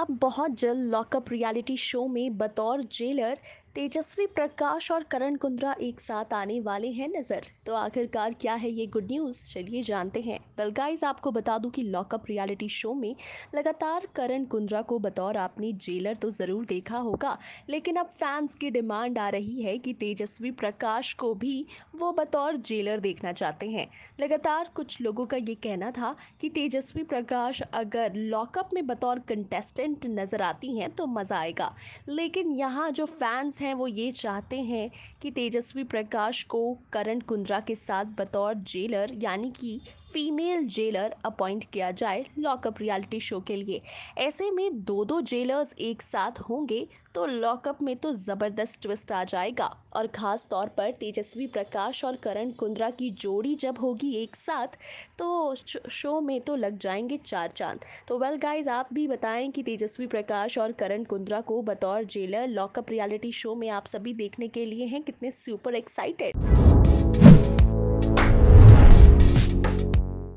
अब बहुत जल्द लॉकअप रियलिटी शो में बतौर जेलर तेजस्वी प्रकाश और करण कुंद्रा एक साथ आने वाले हैं नजर तो आखिरकार क्या है ये गुड न्यूज चलिए जानते हैं वेल गाइस आपको बता दूं कि लॉकअप रियलिटी शो में लगातार करण कुंद्रा को बतौर आपने जेलर तो जरूर देखा होगा लेकिन अब फैंस की डिमांड आ रही है कि तेजस्वी प्रकाश को भी वो बतौर जेलर देखना चाहते हैं लगातार कुछ लोगों का ये कहना था कि तेजस्वी प्रकाश अगर लॉकअप में बतौर कंटेस्टेंट नजर आती हैं तो मज़ा आएगा लेकिन यहाँ जो फैंस हैं वो ये चाहते हैं कि तेजस्वी प्रकाश को करण कुंद्रा के साथ बतौर जेलर यानी कि फीमेल जेलर अपॉइंट किया जाए लॉकअप रियलिटी शो के लिए ऐसे में दो दो जेलर्स एक साथ होंगे तो लॉकअप में तो ज़बरदस्त ट्विस्ट आ जाएगा और ख़ास तौर पर तेजस्वी प्रकाश और करण कुंद्रा की जोड़ी जब होगी एक साथ तो शो में तो लग जाएंगे चार चांद तो वेल गाइज आप भी बताएं कि तेजस्वी प्रकाश और करण कुंद्रा को बतौर जेलर लॉकअप रियलिटी शो में आप सभी देखने के लिए हैं कितने सुपर एक्साइटेड